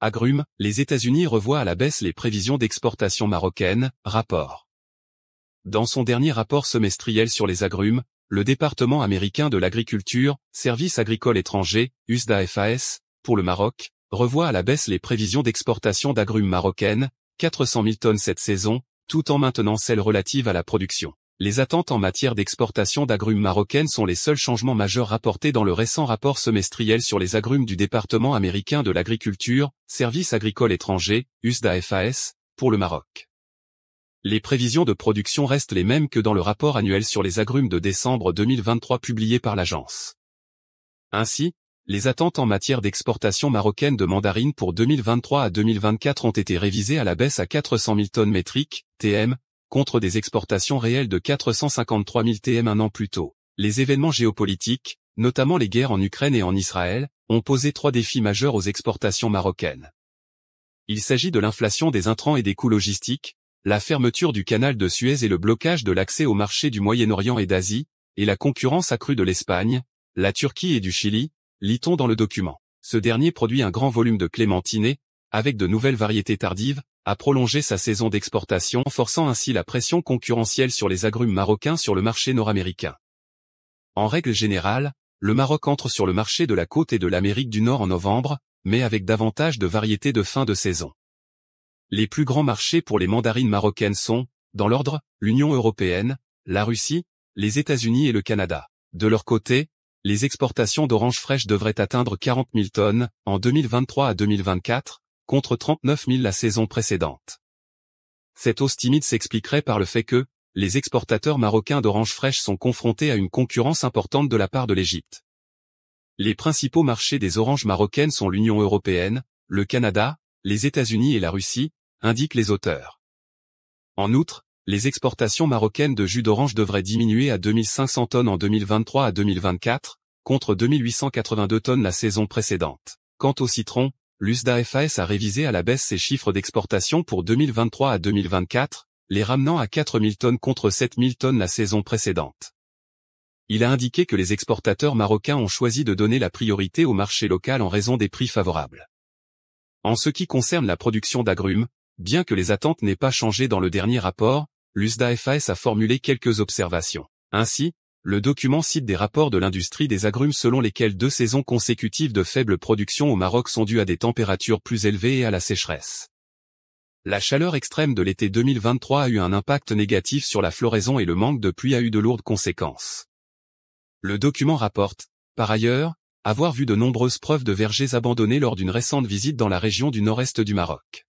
Agrumes, les États-Unis revoient à la baisse les prévisions d'exportation marocaine, rapport. Dans son dernier rapport semestriel sur les agrumes, le département américain de l'agriculture, service agricole étranger, USDA-FAS, pour le Maroc, revoit à la baisse les prévisions d'exportation d'agrumes marocaines, 400 000 tonnes cette saison, tout en maintenant celles relatives à la production. Les attentes en matière d'exportation d'agrumes marocaines sont les seuls changements majeurs rapportés dans le récent rapport semestriel sur les agrumes du département américain de l'agriculture, Service agricole étranger, USDA-FAS, pour le Maroc. Les prévisions de production restent les mêmes que dans le rapport annuel sur les agrumes de décembre 2023 publié par l'agence. Ainsi, les attentes en matière d'exportation marocaine de mandarines pour 2023 à 2024 ont été révisées à la baisse à 400 000 tonnes métriques, TM, contre des exportations réelles de 453 000 TM un an plus tôt. Les événements géopolitiques, notamment les guerres en Ukraine et en Israël, ont posé trois défis majeurs aux exportations marocaines. Il s'agit de l'inflation des intrants et des coûts logistiques, la fermeture du canal de Suez et le blocage de l'accès aux marchés du Moyen-Orient et d'Asie, et la concurrence accrue de l'Espagne, la Turquie et du Chili, lit-on dans le document. Ce dernier produit un grand volume de clémentinés, avec de nouvelles variétés tardives, à prolongé sa saison d'exportation forçant ainsi la pression concurrentielle sur les agrumes marocains sur le marché nord-américain. En règle générale, le Maroc entre sur le marché de la côte et de l'Amérique du Nord en novembre, mais avec davantage de variétés de fin de saison. Les plus grands marchés pour les mandarines marocaines sont, dans l'ordre, l'Union européenne, la Russie, les États-Unis et le Canada. De leur côté, les exportations d'oranges fraîches devraient atteindre 40 000 tonnes en 2023 à 2024, contre 39 000 la saison précédente. Cette hausse timide s'expliquerait par le fait que, les exportateurs marocains d'oranges fraîches sont confrontés à une concurrence importante de la part de l'Égypte. Les principaux marchés des oranges marocaines sont l'Union européenne, le Canada, les États-Unis et la Russie, indiquent les auteurs. En outre, les exportations marocaines de jus d'orange devraient diminuer à 2500 tonnes en 2023 à 2024, contre 2882 tonnes la saison précédente. Quant au citron, l'USDA FAS a révisé à la baisse ses chiffres d'exportation pour 2023 à 2024, les ramenant à 4000 tonnes contre 7000 tonnes la saison précédente. Il a indiqué que les exportateurs marocains ont choisi de donner la priorité au marché local en raison des prix favorables. En ce qui concerne la production d'agrumes, bien que les attentes n'aient pas changé dans le dernier rapport, l'USDA-FAS a formulé quelques observations. Ainsi, le document cite des rapports de l'industrie des agrumes selon lesquels deux saisons consécutives de faible production au Maroc sont dues à des températures plus élevées et à la sécheresse. La chaleur extrême de l'été 2023 a eu un impact négatif sur la floraison et le manque de pluie a eu de lourdes conséquences. Le document rapporte, par ailleurs, avoir vu de nombreuses preuves de vergers abandonnés lors d'une récente visite dans la région du nord-est du Maroc.